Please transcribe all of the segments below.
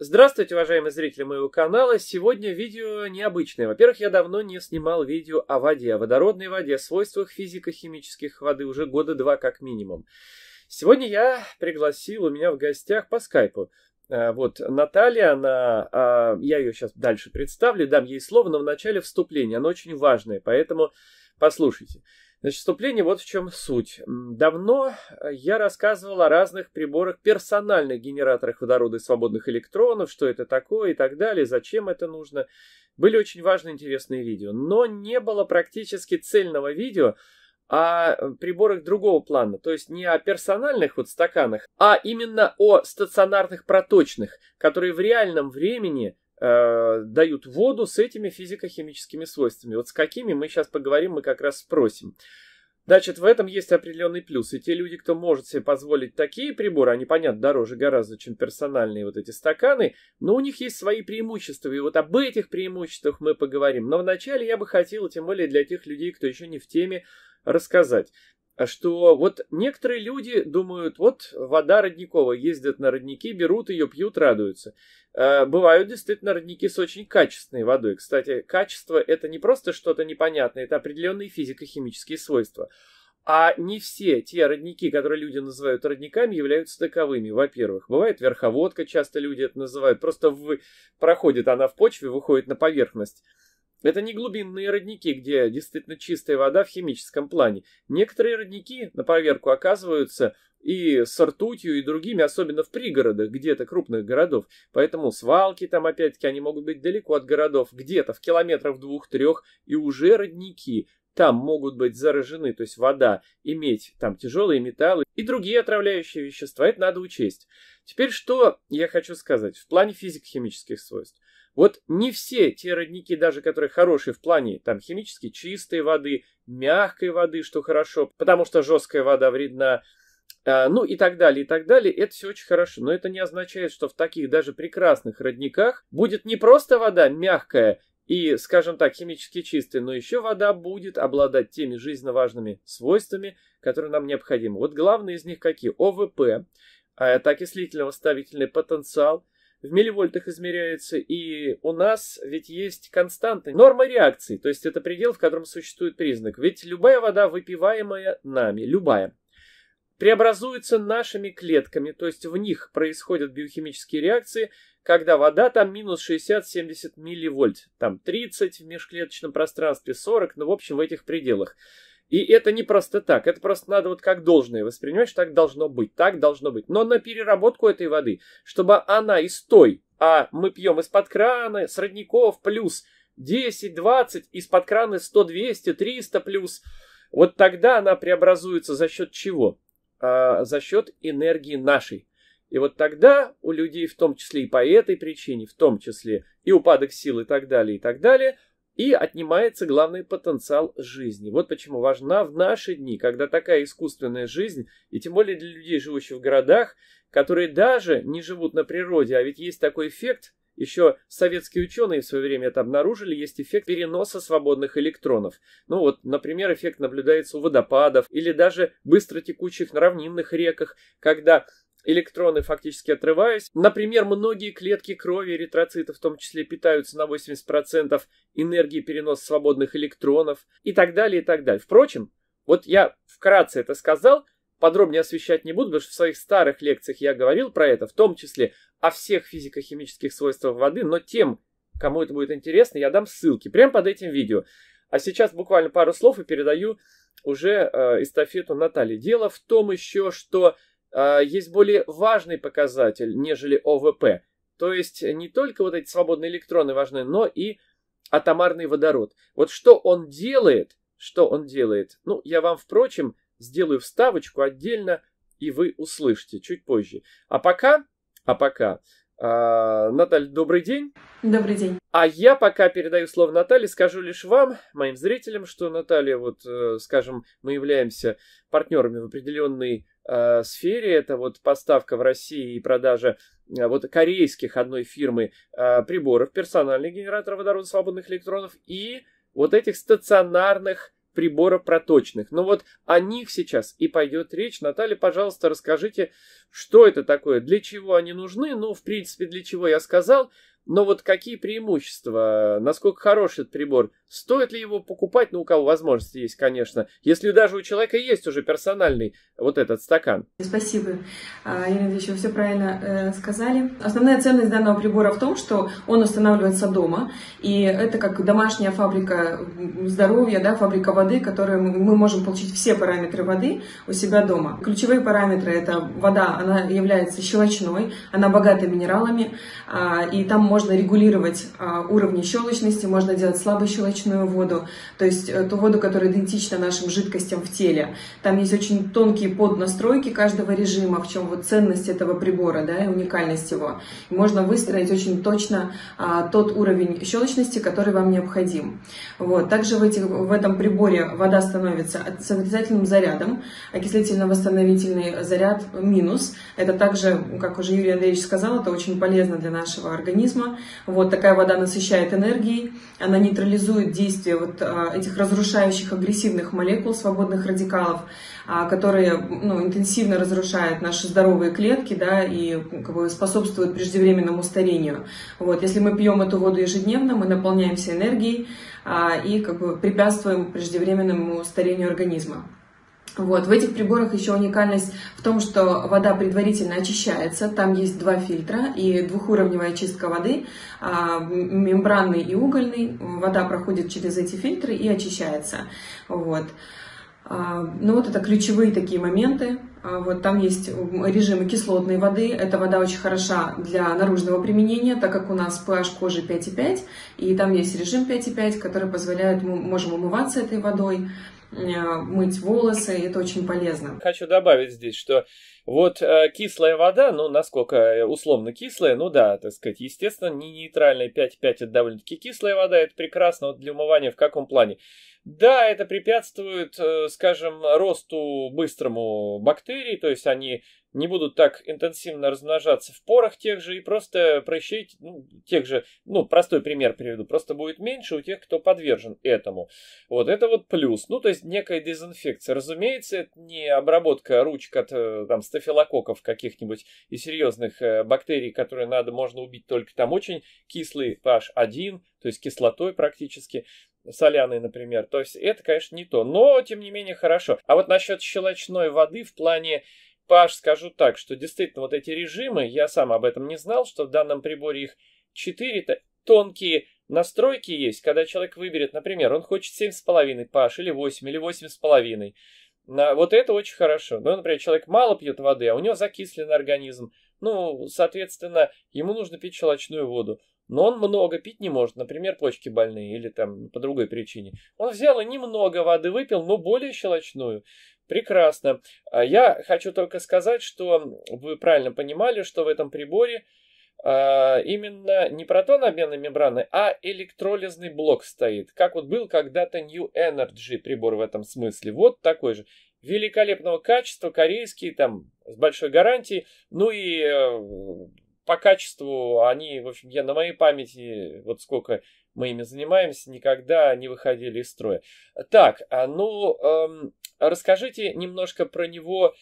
Здравствуйте, уважаемые зрители моего канала! Сегодня видео необычное. Во-первых, я давно не снимал видео о воде, о водородной воде, о свойствах физико-химических воды уже года два как минимум. Сегодня я пригласил у меня в гостях по скайпу э, вот Наталья, она, а, я ее сейчас дальше представлю, дам ей слово, но в начале вступления, оно очень важное, поэтому послушайте. Значит, вступление вот в чем суть. Давно э, я рассказывал о разных приборах персональных генераторах водорода и свободных электронов, что это такое и так далее, зачем это нужно. Были очень важные интересные видео, но не было практически цельного видео о э, приборах другого плана, то есть не о персональных вот стаканах, а именно о стационарных проточных, которые в реальном времени Э, дают воду с этими физико-химическими свойствами. Вот с какими мы сейчас поговорим, мы как раз спросим. Значит, в этом есть определенный плюс. И те люди, кто может себе позволить такие приборы, они, понятно, дороже гораздо, чем персональные вот эти стаканы, но у них есть свои преимущества, и вот об этих преимуществах мы поговорим. Но вначале я бы хотел, тем более для тех людей, кто еще не в теме, рассказать что вот некоторые люди думают, вот вода родниковая, ездят на родники, берут ее, пьют, радуются. Э, бывают действительно родники с очень качественной водой. Кстати, качество это не просто что-то непонятное, это определенные физико-химические свойства. А не все те родники, которые люди называют родниками, являются таковыми. Во-первых, бывает верховодка, часто люди это называют, просто в... проходит она в почве, выходит на поверхность. Это не глубинные родники, где действительно чистая вода в химическом плане. Некоторые родники на поверку оказываются и с ртутью, и другими, особенно в пригородах где-то крупных городов. Поэтому свалки там, опять-таки, они могут быть далеко от городов, где-то в километрах двух-трех, и уже родники там могут быть заражены, то есть вода, иметь там тяжелые металлы и другие отравляющие вещества. Это надо учесть. Теперь что я хочу сказать в плане физико-химических свойств. Вот не все те родники, даже которые хорошие в плане там химически чистой воды, мягкой воды, что хорошо, потому что жесткая вода вредна, а, ну и так далее, и так далее, это все очень хорошо. Но это не означает, что в таких даже прекрасных родниках будет не просто вода мягкая и, скажем так, химически чистая, но еще вода будет обладать теми жизненно важными свойствами, которые нам необходимы. Вот главные из них какие? ОВП, окислительно-восстановительный а, потенциал – в милливольтах измеряется, и у нас ведь есть константы норма реакции, то есть это предел, в котором существует признак. Ведь любая вода, выпиваемая нами, любая, преобразуется нашими клетками, то есть в них происходят биохимические реакции, когда вода там минус 60-70 милливольт, там 30 в межклеточном пространстве, 40, ну в общем в этих пределах. И это не просто так, это просто надо вот как должное воспринимать, что так должно быть, так должно быть. Но на переработку этой воды, чтобы она из той, а мы пьем из-под крана, с родников, плюс 10, 20, из-под крана 100, 200, 300 плюс, вот тогда она преобразуется за счет чего? А, за счет энергии нашей. И вот тогда у людей, в том числе и по этой причине, в том числе и упадок сил и так далее, и так далее – и отнимается главный потенциал жизни. Вот почему важна в наши дни, когда такая искусственная жизнь, и тем более для людей, живущих в городах, которые даже не живут на природе, а ведь есть такой эффект, еще советские ученые в свое время это обнаружили, есть эффект переноса свободных электронов. Ну вот, например, эффект наблюдается у водопадов или даже быстро текущих на равнинных реках, когда Электроны фактически отрываясь. Например, многие клетки крови эритроцитов в том числе питаются на 80% энергии переноса свободных электронов и так далее, и так далее. Впрочем, вот я вкратце это сказал, подробнее освещать не буду, потому что в своих старых лекциях я говорил про это, в том числе о всех физико-химических свойствах воды, но тем, кому это будет интересно, я дам ссылки прямо под этим видео. А сейчас буквально пару слов и передаю уже э, эстафету Наталье. Дело в том еще, что а, есть более важный показатель, нежели ОВП. То есть не только вот эти свободные электроны важны, но и атомарный водород. Вот что он делает, что он делает. Ну, я вам, впрочем, сделаю вставочку отдельно, и вы услышите чуть позже. А пока, а пока, а, Наталья, добрый день. Добрый день. А я пока передаю слово Наталье, скажу лишь вам, моим зрителям, что Наталья, вот, э, скажем, мы являемся партнерами в определенной Э, сфере, это вот поставка в России и продажа э, вот корейских одной фирмы э, приборов, персональных генераторов водорода свободных электронов и вот этих стационарных приборов проточных. Но ну вот о них сейчас и пойдет речь. Наталья, пожалуйста, расскажите, что это такое, для чего они нужны. Ну, в принципе, для чего я сказал. Но вот какие преимущества? Насколько хорош этот прибор? Стоит ли его покупать? Ну, у кого возможность есть, конечно. Если даже у человека есть уже персональный вот этот стакан. Спасибо, а, Ирина Ильич, вы все правильно э, сказали. Основная ценность данного прибора в том, что он устанавливается дома. И это как домашняя фабрика здоровья, да, фабрика воды, которую мы можем получить все параметры воды у себя дома. Ключевые параметры – это вода, она является щелочной, она богата минералами, а, и там можно можно регулировать а, уровни щелочности, можно делать слабощелочную воду, то есть э, ту воду, которая идентична нашим жидкостям в теле. Там есть очень тонкие поднастройки каждого режима, в чем вот ценность этого прибора да, и уникальность его. И можно выстроить очень точно а, тот уровень щелочности, который вам необходим. Вот. Также в, этих, в этом приборе вода становится с обязательным зарядом, окислительно-восстановительный заряд минус. Это также, как уже Юрий Андреевич сказал, это очень полезно для нашего организма, вот такая вода насыщает энергией, она нейтрализует действие вот а, этих разрушающих агрессивных молекул, свободных радикалов, а, которые ну, интенсивно разрушают наши здоровые клетки да, и ну, как бы, способствуют преждевременному старению. Вот, если мы пьем эту воду ежедневно, мы наполняемся энергией а, и как бы, препятствуем преждевременному старению организма. Вот. В этих приборах еще уникальность в том, что вода предварительно очищается. Там есть два фильтра и двухуровневая очистка воды, а, мембранный и угольный. Вода проходит через эти фильтры и очищается. Вот. А, ну вот это ключевые такие моменты. А, вот там есть режимы кислотной воды. Эта вода очень хороша для наружного применения, так как у нас pH кожи 5,5. И там есть режим 5,5, который позволяет, мы можем умываться этой водой. Э, мыть волосы, и это очень полезно. Хочу добавить здесь, что вот э, кислая вода, ну, насколько э, условно кислая, ну да, так сказать, естественно, не нейтральная 5,5 это довольно-таки кислая вода, это прекрасно вот для умывания в каком плане? Да, это препятствует, э, скажем, росту быстрому бактерий, то есть они не будут так интенсивно размножаться в порах тех же, и просто прыщей ну, тех же, ну, простой пример приведу, просто будет меньше у тех, кто подвержен этому. Вот это вот плюс. Ну, то есть некая дезинфекция. Разумеется, это не обработка ручек от э, там стафилококков каких-нибудь и серьезных э, бактерий, которые надо, можно убить только там очень кислый PH1, то есть кислотой практически, соляной, например. То есть это, конечно, не то, но, тем не менее, хорошо. А вот насчет щелочной воды в плане Паш, скажу так, что действительно вот эти режимы, я сам об этом не знал, что в данном приборе их 4 тонкие настройки есть, когда человек выберет, например, он хочет 7,5 Паш или 8, или 8,5. Вот это очень хорошо. Ну, например, человек мало пьет воды, а у него закислен организм. Ну, соответственно, ему нужно пить щелочную воду. Но он много пить не может, например, почки больные или там по другой причине. Он взял и немного воды выпил, но более щелочную. Прекрасно. А я хочу только сказать, что вы правильно понимали, что в этом приборе а, именно не протон обменной мембраны, а электролизный блок стоит. Как вот был когда-то New Energy прибор в этом смысле. Вот такой же. Великолепного качества, корейский, там, с большой гарантией. Ну и э, по качеству они, в общем, я на моей памяти, вот сколько мы ими занимаемся, никогда не выходили из строя. Так, а, ну, эм, расскажите немножко про него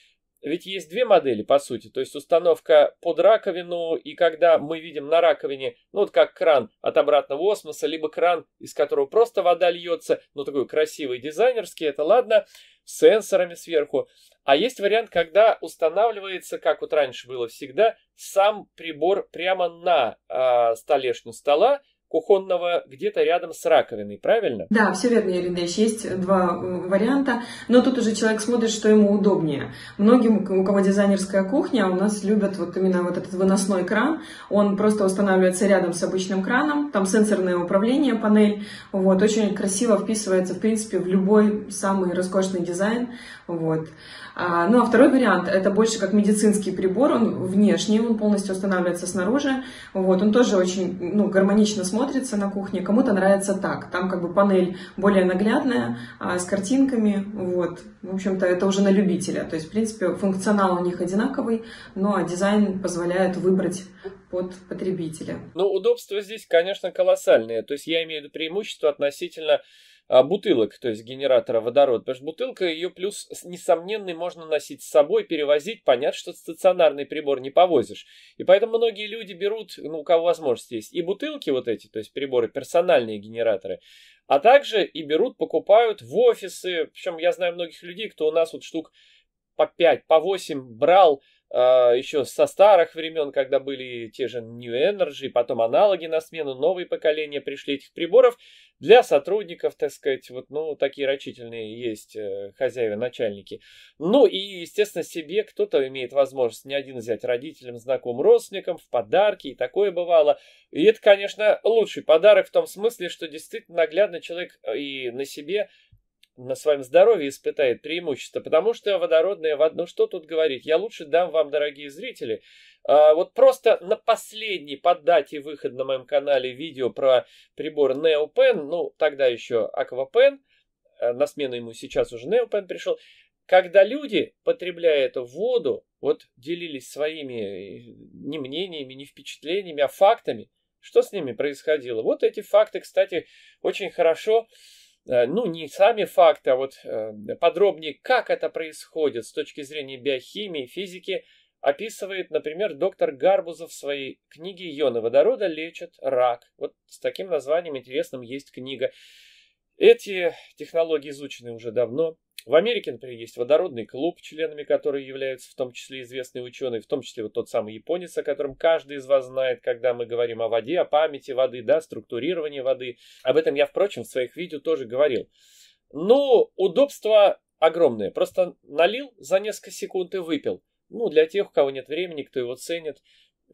ведь есть две модели, по сути, то есть установка под раковину, и когда мы видим на раковине, ну вот как кран от обратного осмоса, либо кран, из которого просто вода льется, ну такой красивый дизайнерский, это ладно, с сенсорами сверху. А есть вариант, когда устанавливается, как вот раньше было всегда, сам прибор прямо на э, столешню стола, кухонного где-то рядом с раковиной, правильно? Да, все верно, Ирина Ильич. Есть э, два э, варианта, но тут уже человек смотрит, что ему удобнее. Многим, у кого дизайнерская кухня, у нас любят вот именно вот этот выносной кран. Он просто устанавливается рядом с обычным краном, там сенсорное управление, панель. Вот, очень красиво вписывается, в принципе, в любой самый роскошный дизайн. Вот. А, ну, а второй вариант, это больше как медицинский прибор, он внешний, он полностью устанавливается снаружи. Вот, он тоже очень ну, гармонично смотрится смотрится на кухне, кому-то нравится так. Там как бы панель более наглядная, а, с картинками, вот. В общем-то, это уже на любителя. То есть, в принципе, функционал у них одинаковый, но дизайн позволяет выбрать под потребителя. Ну, удобство здесь, конечно, колоссальное То есть я имею в виду преимущество относительно а, бутылок, то есть генератора водорода. Потому что бутылка ее плюс, несомненный, можно носить с собой, перевозить. Понятно, что стационарный прибор не повозишь. И поэтому многие люди берут, ну, у кого возможность есть, и бутылки вот эти, то есть приборы, персональные генераторы, а также и берут, покупают в офисы. Причем я знаю многих людей, кто у нас вот штук по 5, по 8 брал, а, еще со старых времен, когда были те же New Energy, потом аналоги на смену, новые поколения пришли этих приборов. Для сотрудников, так сказать, вот, ну, такие рачительные есть э, хозяева, начальники. Ну и, естественно, себе кто-то имеет возможность не один взять родителям, знакомым, родственникам в подарки, и такое бывало. И это, конечно, лучший подарок в том смысле, что действительно наглядно человек э, и на себе на своем здоровье испытает преимущество, потому что водородная вода, ну что тут говорить, я лучше дам вам, дорогие зрители, а, вот просто на последний по дате выход на моем канале видео про прибор NeoPen, ну тогда еще AquaPen, э, на смену ему сейчас уже NeoPen пришел, когда люди, потребляя эту воду, вот делились своими э, не мнениями, не впечатлениями, а фактами, что с ними происходило. Вот эти факты, кстати, очень хорошо Э, ну, не сами факты, а вот э, подробнее, как это происходит с точки зрения биохимии, физики, описывает, например, доктор Гарбузов в своей книге «Ионы водорода лечат рак». Вот с таким названием интересным есть книга. Эти технологии изучены уже давно, в Америке, например, есть водородный клуб, членами которого являются в том числе известные ученые, в том числе вот тот самый японец, о котором каждый из вас знает, когда мы говорим о воде, о памяти воды, да, структурировании воды. Об этом я, впрочем, в своих видео тоже говорил. Ну, удобство огромное. Просто налил за несколько секунд и выпил. Ну, для тех, у кого нет времени, кто его ценит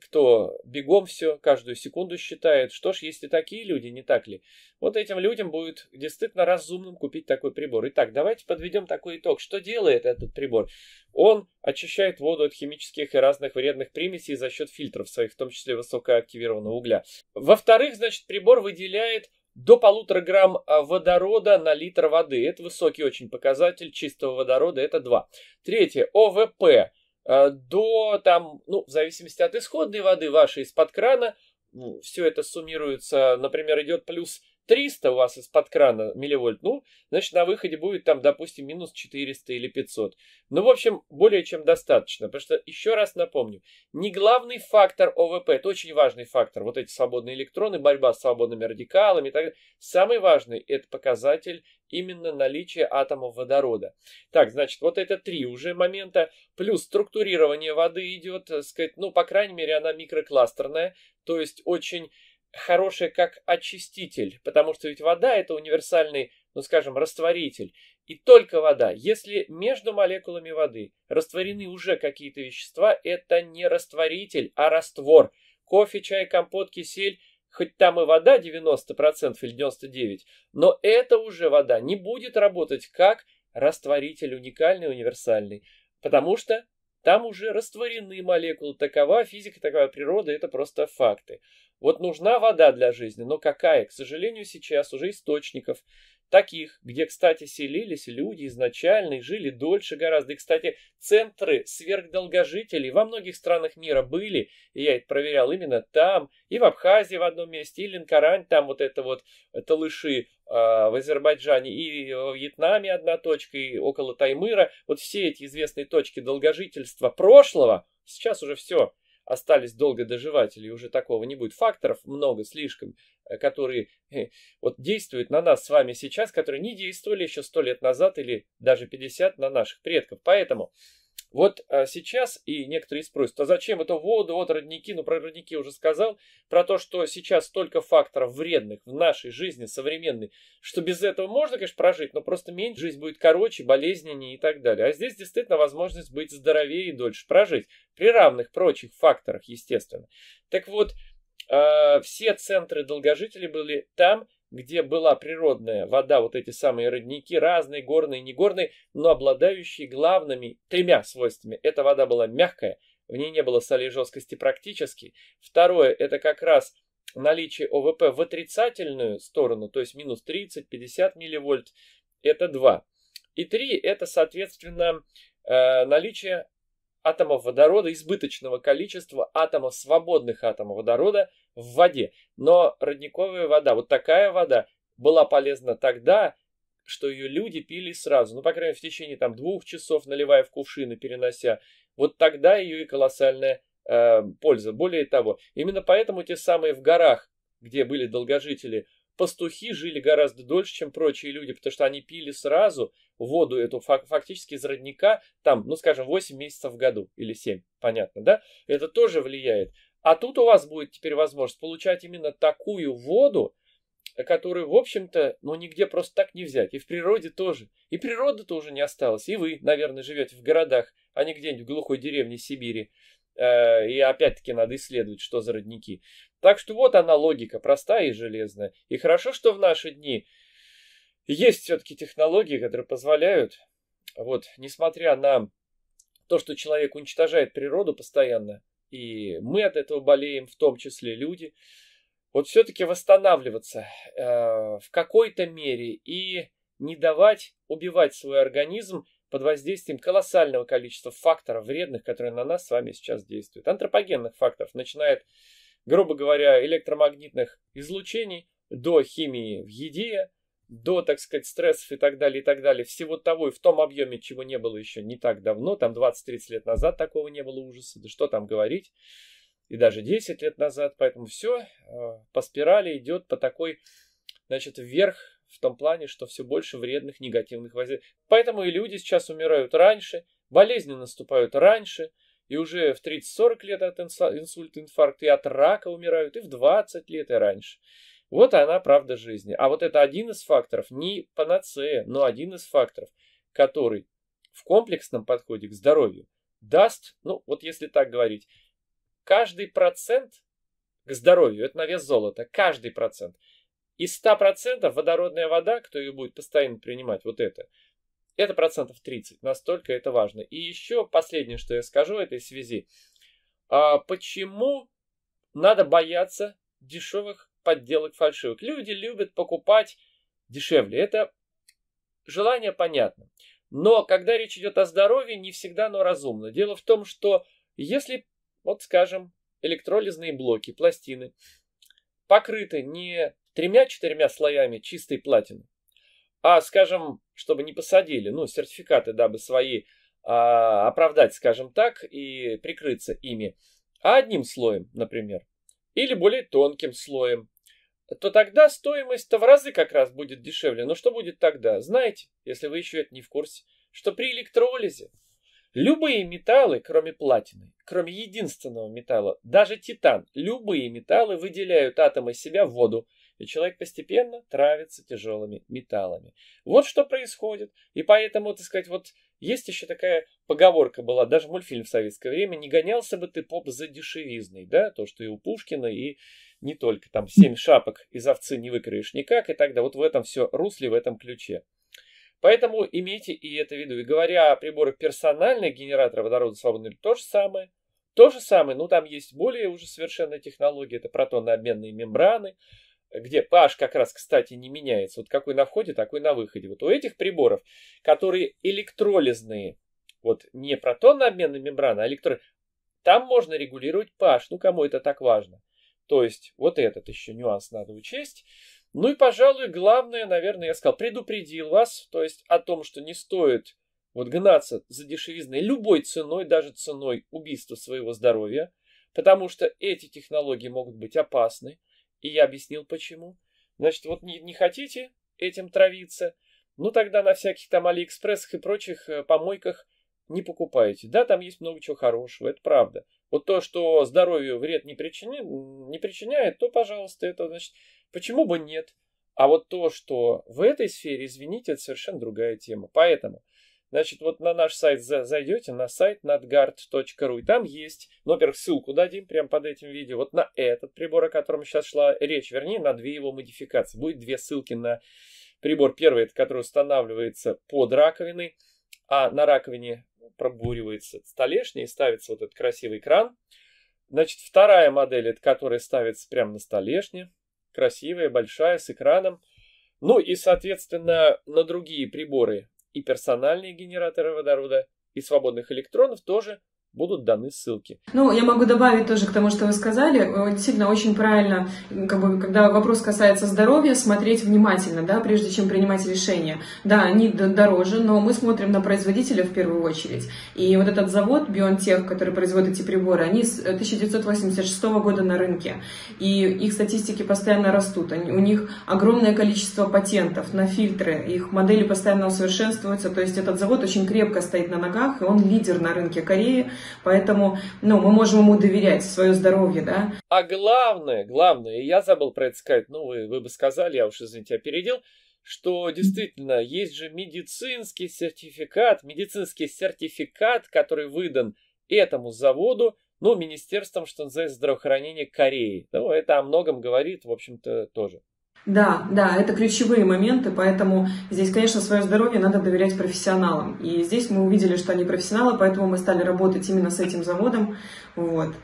кто бегом все, каждую секунду считает. Что ж, есть и такие люди, не так ли? Вот этим людям будет действительно разумным купить такой прибор. Итак, давайте подведем такой итог. Что делает этот прибор? Он очищает воду от химических и разных вредных примесей за счет фильтров своих, в том числе высокоактивированного угля. Во-вторых, значит, прибор выделяет до полутора грамм а, водорода на литр воды. Это высокий очень показатель чистого водорода, это 2. Третье, ОВП а, до там, ну, в зависимости от исходной воды вашей из-под крана, ну, все это суммируется, например, идет плюс 300 у вас из-под крана милливольт, ну, значит, на выходе будет там, допустим, минус 400 или 500. Ну, в общем, более чем достаточно, потому что, еще раз напомню, не главный фактор ОВП, это очень важный фактор, вот эти свободные электроны, борьба с свободными радикалами и так далее. Самый важный – это показатель именно наличия атомов водорода. Так, значит, вот это три уже момента, плюс структурирование воды идет, э, сказать, ну, по крайней мере, она микрокластерная, то есть очень хорошая как очиститель, потому что ведь вода это универсальный, ну скажем, растворитель. И только вода. Если между молекулами воды растворены уже какие-то вещества, это не растворитель, а раствор. Кофе, чай, компот, кисель, хоть там и вода 90% или 99%, но это уже вода не будет работать как растворитель уникальный, универсальный, потому что там уже растворены молекулы, такова физика, такова природа, это просто факты. Вот нужна вода для жизни, но какая? К сожалению, сейчас уже источников таких, где, кстати, селились люди изначально и жили дольше гораздо. И, кстати, центры сверхдолгожителей во многих странах мира были, и я это проверял именно там, и в Абхазии в одном месте, и Ленкарань, там вот это вот э, Талыши а, в Азербайджане, и в Вьетнаме одна точка, и около Таймыра. Вот все эти известные точки долгожительства прошлого, сейчас уже все, остались долго доживать или уже такого не будет. Факторов много слишком, э, которые э, вот действуют на нас с вами сейчас, которые не действовали еще сто лет назад или даже 50 на наших предков. Поэтому вот а, сейчас и некоторые спросят, а зачем это воду, вот родники, ну про родники уже сказал, про то, что сейчас столько факторов вредных в нашей жизни современной, что без этого можно, конечно, прожить, но просто меньше, жизнь будет короче, болезненнее и так далее. А здесь действительно возможность быть здоровее и дольше прожить, при равных прочих факторах, естественно. Так вот, э, все центры долгожителей были там, где была природная вода, вот эти самые родники, разные, горные, негорные, но обладающие главными тремя свойствами. Эта вода была мягкая, в ней не было солей жесткости практически. Второе, это как раз наличие ОВП в отрицательную сторону, то есть минус 30-50 милливольт, это два И три это, соответственно, э, наличие атомов водорода, избыточного количества атомов, свободных атомов водорода в воде. Но родниковая вода, вот такая вода, была полезна тогда, что ее люди пили сразу, ну, по крайней мере, в течение там двух часов, наливая в кувшины, перенося. Вот тогда ее и колоссальная э, польза. Более того, именно поэтому те самые в горах, где были долгожители, пастухи жили гораздо дольше, чем прочие люди, потому что они пили сразу воду эту фактически из родника, там, ну, скажем, 8 месяцев в году или 7, понятно, да? Это тоже влияет. А тут у вас будет теперь возможность получать именно такую воду, которую, в общем-то, ну, нигде просто так не взять. И в природе тоже. И природа тоже не осталось. И вы, наверное, живете в городах, а не где-нибудь в глухой деревне Сибири. Э, и опять-таки надо исследовать, что за родники. Так что вот она логика, простая и железная. И хорошо, что в наши дни есть все-таки технологии, которые позволяют, вот, несмотря на то, что человек уничтожает природу постоянно, и мы от этого болеем, в том числе люди, вот все-таки восстанавливаться э, в какой-то мере и не давать убивать свой организм под воздействием колоссального количества факторов вредных, которые на нас с вами сейчас действуют. Антропогенных факторов, начинает грубо говоря, электромагнитных излучений, до химии в еде, до, так сказать, стрессов и так далее, и так далее, всего того и в том объеме, чего не было еще не так давно, там 20-30 лет назад такого не было ужаса, да что там говорить, и даже 10 лет назад, поэтому все э, по спирали идет по такой, значит, вверх в том плане, что все больше вредных негативных воздействий. Поэтому и люди сейчас умирают раньше, болезни наступают раньше, и уже в 30-40 лет от инсульта, инфаркта, и от рака умирают, и в 20 лет, и раньше. Вот она правда жизни. А вот это один из факторов, не панацея, но один из факторов, который в комплексном подходе к здоровью даст, ну вот если так говорить, каждый процент к здоровью, это на вес золота, каждый процент. Из 100% водородная вода, кто ее будет постоянно принимать, вот это – это процентов 30, настолько это важно. И еще последнее, что я скажу в этой связи. А почему надо бояться дешевых подделок фальшивок? Люди любят покупать дешевле. Это желание понятно. Но когда речь идет о здоровье, не всегда оно разумно. Дело в том, что если, вот скажем, электролизные блоки, пластины, покрыты не тремя-четырьмя слоями чистой платины, а, скажем, чтобы не посадили, ну, сертификаты, дабы свои а, оправдать, скажем так, и прикрыться ими, а одним слоем, например, или более тонким слоем, то тогда стоимость-то в разы как раз будет дешевле. Но что будет тогда? Знаете, если вы еще это не в курсе, что при электролизе любые металлы, кроме платины, кроме единственного металла, даже титан, любые металлы выделяют атомы себя в воду – и человек постепенно травится тяжелыми металлами. Вот что происходит. И поэтому, так сказать, вот есть еще такая поговорка была, даже мультфильм в советское время, не гонялся бы ты поп за дешевизной, да, то, что и у Пушкина, и не только, там, семь шапок из овцы не выкроешь никак, и тогда вот в этом все русле, в этом ключе. Поэтому имейте и это в виду. И говоря о приборах персональных генератора водорода свободного, то же самое. То же самое, но там есть более уже совершенная технология, это протонно-обменные мембраны, где pH как раз, кстати, не меняется. Вот какой на входе, такой на выходе. Вот у этих приборов, которые электролизные, вот не протонно-обменная мембрана, а электрон, там можно регулировать pH. Ну, кому это так важно? То есть вот этот еще нюанс надо учесть. Ну и, пожалуй, главное, наверное, я сказал, предупредил вас, то есть о том, что не стоит вот гнаться за дешевизной любой ценой, даже ценой убийства своего здоровья, потому что эти технологии могут быть опасны. И я объяснил, почему. Значит, вот не, не хотите этим травиться, ну тогда на всяких там Алиэкспрессах и прочих э, помойках не покупаете. Да, там есть много чего хорошего, это правда. Вот то, что здоровью вред не, причини, не причиняет, то, пожалуйста, это значит, почему бы нет. А вот то, что в этой сфере, извините, это совершенно другая тема. Поэтому Значит, вот на наш сайт зайдете, на сайт надgard.ru, и там есть, ну, во-первых, ссылку дадим прямо под этим видео, вот на этот прибор, о котором сейчас шла речь, вернее, на две его модификации. Будет две ссылки на прибор. Первый, это который устанавливается под раковиной, а на раковине пробуривается столешня и ставится вот этот красивый кран. Значит, вторая модель, это которая ставится прямо на столешне, красивая, большая, с экраном. Ну и, соответственно, на другие приборы и персональные генераторы водорода, и свободных электронов тоже будут даны ссылки. Ну, я могу добавить тоже к тому, что вы сказали. Э, действительно, очень правильно, как бы, когда вопрос касается здоровья, смотреть внимательно, да, прежде чем принимать решение. Да, они дороже, но мы смотрим на производителя в первую очередь. И вот этот завод BioNTech, который производит эти приборы, они с 1986 э, года на рынке. И их статистики постоянно растут. Они, у них огромное количество патентов на фильтры, их модели постоянно усовершенствуются. То есть этот завод очень крепко стоит на ногах, и он лидер на рынке Кореи. Поэтому, ну, мы можем ему доверять свое здоровье, да. А главное, главное, и я забыл про это сказать, ну, вы, вы бы сказали, я уж, извините, опередил, что действительно есть же медицинский сертификат, медицинский сертификат, который выдан этому заводу, ну, Министерством, что называется, здравоохранения Кореи. Ну, это о многом говорит, в общем-то, тоже. Да, да, это ключевые моменты, поэтому здесь, конечно, свое здоровье надо доверять профессионалам. И здесь мы увидели, что они профессионалы, поэтому мы стали работать именно с этим заводом. Вот.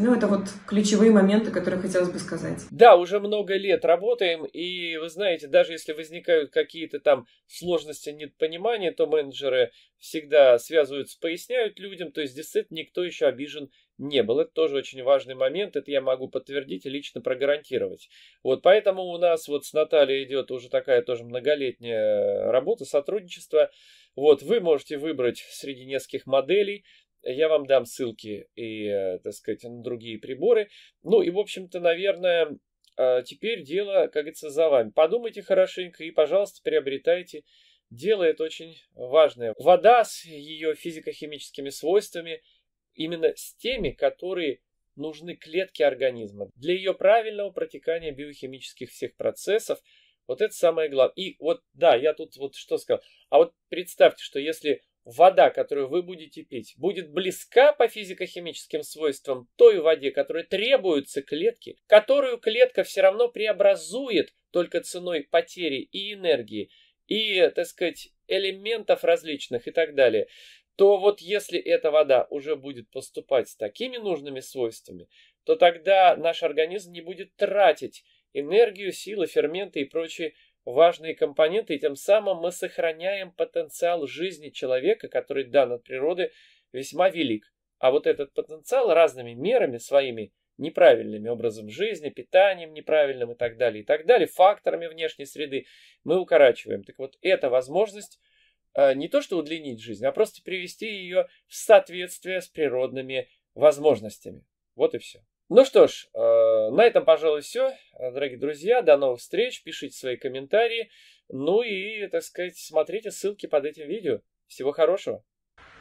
Ну, это вот ключевые моменты, которые хотелось бы сказать. Да, уже много лет работаем, и вы знаете, даже если возникают какие-то там сложности, недопонимания, то менеджеры всегда связываются, поясняют людям, то есть действительно никто еще обижен не был. Это тоже очень важный момент, это я могу подтвердить и лично прогарантировать. Вот поэтому у нас вот с Натальей идет уже такая тоже многолетняя работа, сотрудничество. Вот вы можете выбрать среди нескольких моделей, я вам дам ссылки и, э, так сказать, на другие приборы. Ну и, в общем-то, наверное, э, теперь дело, как говорится, за вами. Подумайте хорошенько и, пожалуйста, приобретайте. Дело это очень важное. Вода с ее физико-химическими свойствами, именно с теми, которые нужны клетке организма для ее правильного протекания биохимических всех процессов. Вот это самое главное. И вот, да, я тут вот что сказал. А вот представьте, что если вода, которую вы будете пить, будет близка по физико-химическим свойствам той воде, которой требуются клетки, которую клетка все равно преобразует только ценой потери и энергии, и, так сказать, элементов различных и так далее, то вот если эта вода уже будет поступать с такими нужными свойствами, то тогда наш организм не будет тратить энергию, силы, ферменты и прочие важные компоненты, и тем самым мы сохраняем потенциал жизни человека, который дан от природы, весьма велик. А вот этот потенциал разными мерами своими, неправильными образом жизни, питанием неправильным и так далее, и так далее, факторами внешней среды мы укорачиваем. Так вот, эта возможность э, не то что удлинить жизнь, а просто привести ее в соответствие с природными возможностями. Вот и все. Ну что ж, э, на этом, пожалуй, все. Дорогие друзья, до новых встреч. Пишите свои комментарии. Ну и, так сказать, смотрите ссылки под этим видео. Всего хорошего.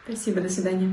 Спасибо, до свидания.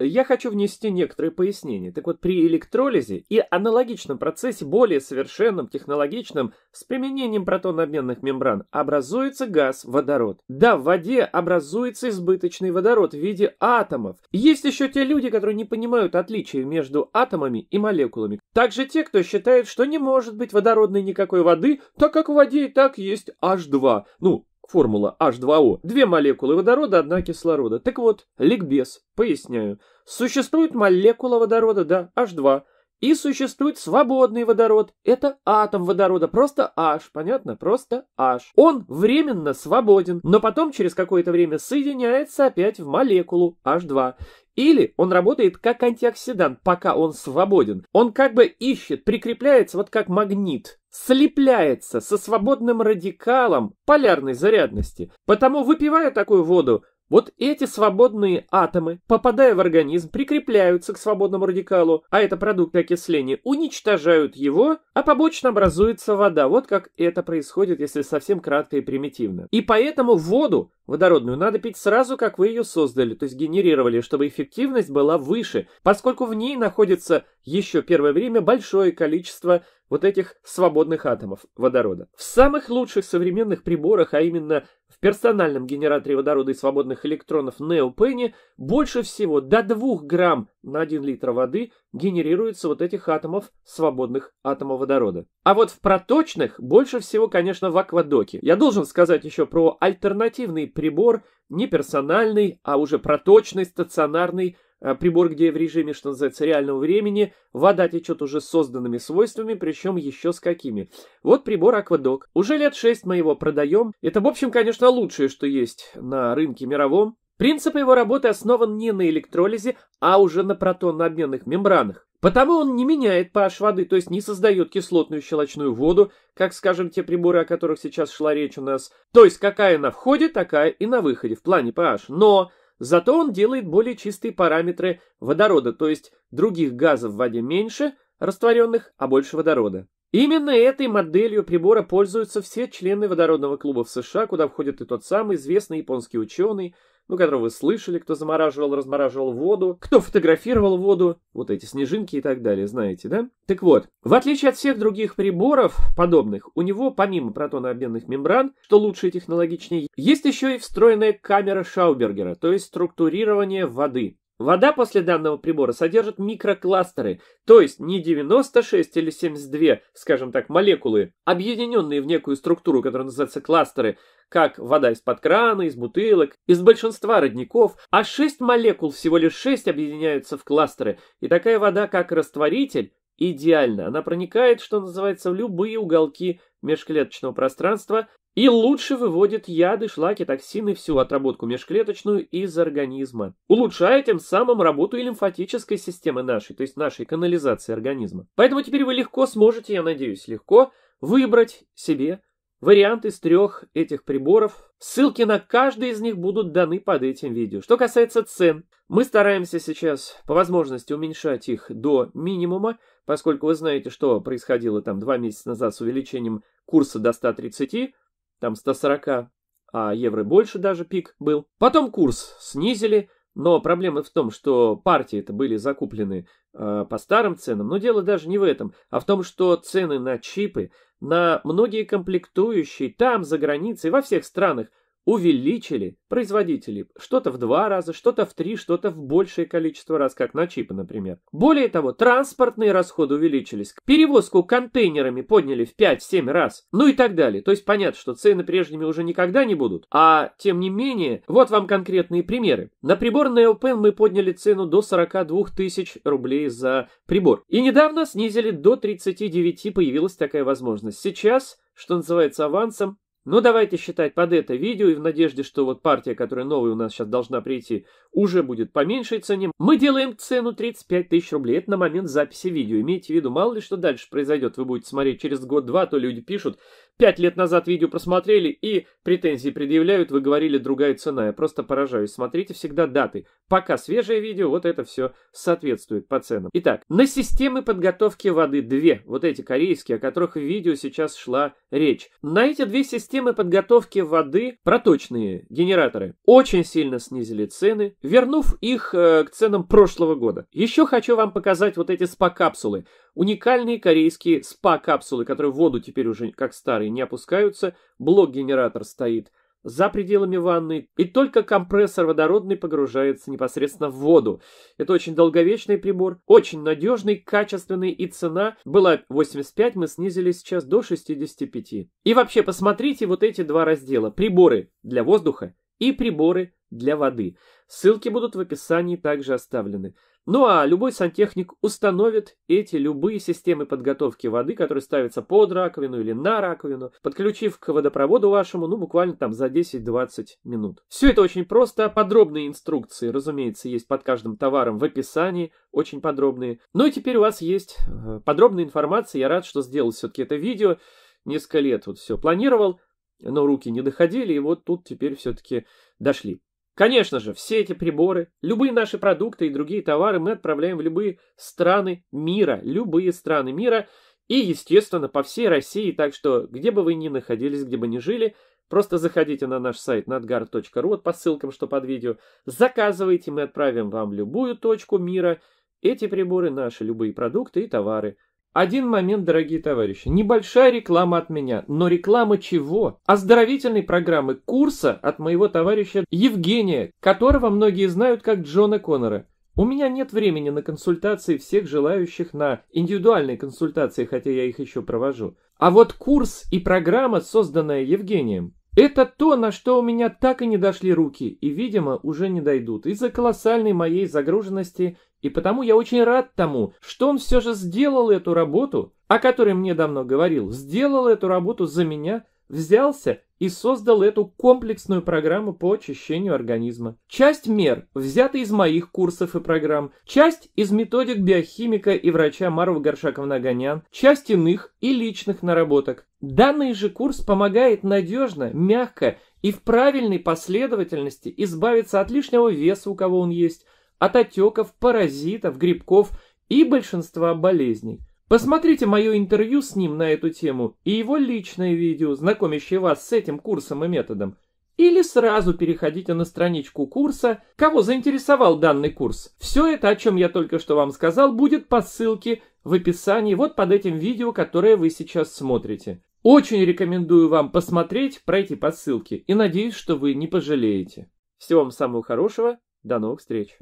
Я хочу внести некоторые пояснения. Так вот, при электролизе и аналогичном процессе, более совершенном, технологичном, с применением протонобменных мембран, образуется газ водород. Да, в воде образуется избыточный водород в виде атомов. Есть еще те люди, которые не понимают отличия между атомами и молекулами. Также те, кто считает, что не может быть водородной никакой воды, так как в воде и так есть H2. Ну, Формула H2O. Две молекулы водорода, одна кислорода. Так вот, ликбез, поясняю. Существует молекула водорода, да, H2. И существует свободный водород. Это атом водорода, просто H, понятно? Просто H. Он временно свободен, но потом через какое-то время соединяется опять в молекулу H2. Или он работает как антиоксидант, пока он свободен. Он как бы ищет, прикрепляется вот как магнит, слепляется со свободным радикалом полярной зарядности. Потому выпивая такую воду, вот эти свободные атомы, попадая в организм, прикрепляются к свободному радикалу, а это продукт окисления, уничтожают его, а побочно образуется вода. Вот как это происходит, если совсем кратко и примитивно. И поэтому воду водородную надо пить сразу, как вы ее создали, то есть генерировали, чтобы эффективность была выше, поскольку в ней находится еще первое время большое количество вот этих свободных атомов водорода. В самых лучших современных приборах, а именно в персональном генераторе водорода и свободных электронов Неопене больше всего до 2 грамм на 1 литр воды генерируется вот этих атомов, свободных атомов водорода. А вот в проточных больше всего, конечно, в аквадоке. Я должен сказать еще про альтернативный прибор, не персональный, а уже проточный, стационарный э, прибор, где в режиме, что называется, реального времени вода течет уже с созданными свойствами, причем еще с какими. Вот прибор Аквадок. Уже лет 6 мы его продаем. Это, в общем, конечно, лучшее, что есть на рынке мировом. Принцип его работы основан не на электролизе, а уже на протонно-обменных мембранах. Потому он не меняет pH воды, то есть не создает кислотную щелочную воду, как, скажем, те приборы, о которых сейчас шла речь у нас. То есть какая на входе, такая и на выходе в плане pH. Но зато он делает более чистые параметры водорода, то есть других газов в воде меньше растворенных, а больше водорода. Именно этой моделью прибора пользуются все члены водородного клуба в США, куда входит и тот самый известный японский ученый – ну, которого вы слышали, кто замораживал, размораживал воду, кто фотографировал воду, вот эти снежинки и так далее, знаете, да? Так вот, в отличие от всех других приборов подобных, у него помимо протонообменных мембран, что лучше и технологичнее, есть еще и встроенная камера Шаубергера, то есть структурирование воды. Вода после данного прибора содержит микрокластеры, то есть не 96 или 72, скажем так, молекулы, объединенные в некую структуру, которая называется кластеры, как вода из-под крана, из бутылок, из большинства родников, а 6 молекул, всего лишь 6 объединяются в кластеры, и такая вода, как растворитель, идеально. Она проникает, что называется, в любые уголки межклеточного пространства и лучше выводит яды, шлаки, токсины, всю отработку межклеточную из организма, улучшая тем самым работу и лимфатической системы нашей, то есть нашей канализации организма. Поэтому теперь вы легко сможете, я надеюсь, легко выбрать себе вариант из трех этих приборов. Ссылки на каждый из них будут даны под этим видео. Что касается цен, мы стараемся сейчас по возможности уменьшать их до минимума, поскольку вы знаете, что происходило там два месяца назад с увеличением курса до 130, там 140 а евро больше даже пик был. Потом курс снизили, но проблема в том, что партии это были закуплены э, по старым ценам. Но дело даже не в этом, а в том, что цены на чипы, на многие комплектующие там, за границей, во всех странах увеличили производители что-то в два раза, что-то в три, что-то в большее количество раз, как на чипы, например. Более того, транспортные расходы увеличились, перевозку контейнерами подняли в 5-7 раз, ну и так далее. То есть понятно, что цены прежними уже никогда не будут, а тем не менее, вот вам конкретные примеры. На прибор Neopen мы подняли цену до 42 тысяч рублей за прибор. И недавно снизили до 39, появилась такая возможность. Сейчас что называется, авансом, но ну, давайте считать под это видео и в надежде, что вот партия, которая новая у нас сейчас должна прийти, уже будет по меньшей цене. Мы делаем цену 35 тысяч рублей. Это на момент записи видео. Имейте в виду, мало ли что дальше произойдет. Вы будете смотреть через год-два, то люди пишут. Пять лет назад видео просмотрели и претензии предъявляют. Вы говорили, другая цена. Я просто поражаюсь. Смотрите всегда даты. Пока свежее видео, вот это все соответствует по ценам. Итак, на системы подготовки воды две. Вот эти корейские, о которых в видео сейчас шла речь. На эти две системы системы подготовки воды проточные генераторы очень сильно снизили цены, вернув их э, к ценам прошлого года. Еще хочу вам показать вот эти спа-капсулы. Уникальные корейские спа-капсулы, которые в воду теперь уже как старые не опускаются. Блок-генератор стоит за пределами ванны, и только компрессор водородный погружается непосредственно в воду. Это очень долговечный прибор, очень надежный, качественный, и цена была 85, мы снизили сейчас до 65. И вообще, посмотрите вот эти два раздела. Приборы для воздуха и приборы для воды. Ссылки будут в описании также оставлены. Ну а любой сантехник установит эти любые системы подготовки воды, которые ставятся под раковину или на раковину, подключив к водопроводу вашему, ну буквально там за 10-20 минут. Все это очень просто, подробные инструкции, разумеется, есть под каждым товаром в описании, очень подробные. Ну и теперь у вас есть э, подробная информация, я рад, что сделал все-таки это видео, несколько лет вот все планировал, но руки не доходили, и вот тут теперь все-таки дошли. Конечно же, все эти приборы, любые наши продукты и другие товары мы отправляем в любые страны мира, любые страны мира и, естественно, по всей России, так что где бы вы ни находились, где бы ни жили, просто заходите на наш сайт вот по ссылкам, что под видео, заказывайте, мы отправим вам любую точку мира эти приборы, наши любые продукты и товары – один момент, дорогие товарищи. Небольшая реклама от меня, но реклама чего? Оздоровительной программы курса от моего товарища Евгения, которого многие знают как Джона Коннора. У меня нет времени на консультации всех желающих на индивидуальные консультации, хотя я их еще провожу. А вот курс и программа, созданная Евгением, это то, на что у меня так и не дошли руки, и, видимо, уже не дойдут, из-за колоссальной моей загруженности, и потому я очень рад тому, что он все же сделал эту работу, о которой мне давно говорил, сделал эту работу за меня, взялся и создал эту комплексную программу по очищению организма. Часть мер взята из моих курсов и программ, часть из методик биохимика и врача Марва Горшакова-Нагонян, часть иных и личных наработок. Данный же курс помогает надежно, мягко и в правильной последовательности избавиться от лишнего веса, у кого он есть, от отеков, паразитов, грибков и большинства болезней. Посмотрите мое интервью с ним на эту тему и его личное видео, знакомящее вас с этим курсом и методом. Или сразу переходите на страничку курса, кого заинтересовал данный курс. Все это, о чем я только что вам сказал, будет по ссылке в описании вот под этим видео, которое вы сейчас смотрите. Очень рекомендую вам посмотреть, пройти по ссылке и надеюсь, что вы не пожалеете. Всего вам самого хорошего, до новых встреч!